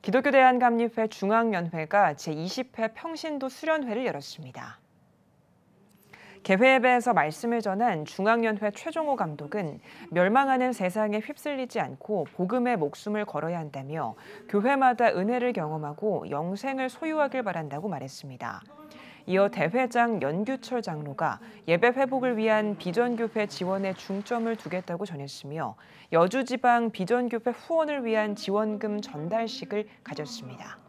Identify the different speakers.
Speaker 1: 기독교 대한감리회 중앙연회가 제20회 평신도 수련회를 열었습니다. 개회예배에서 말씀을 전한 중앙연회 최종호 감독은 멸망하는 세상에 휩쓸리지 않고 복음의 목숨을 걸어야 한다며 교회마다 은혜를 경험하고 영생을 소유하길 바란다고 말했습니다. 이어 대회장 연규철 장로가 예배 회복을 위한 비전교회 지원에 중점을 두겠다고 전했으며 여주지방 비전교회 후원을 위한 지원금 전달식을 가졌습니다.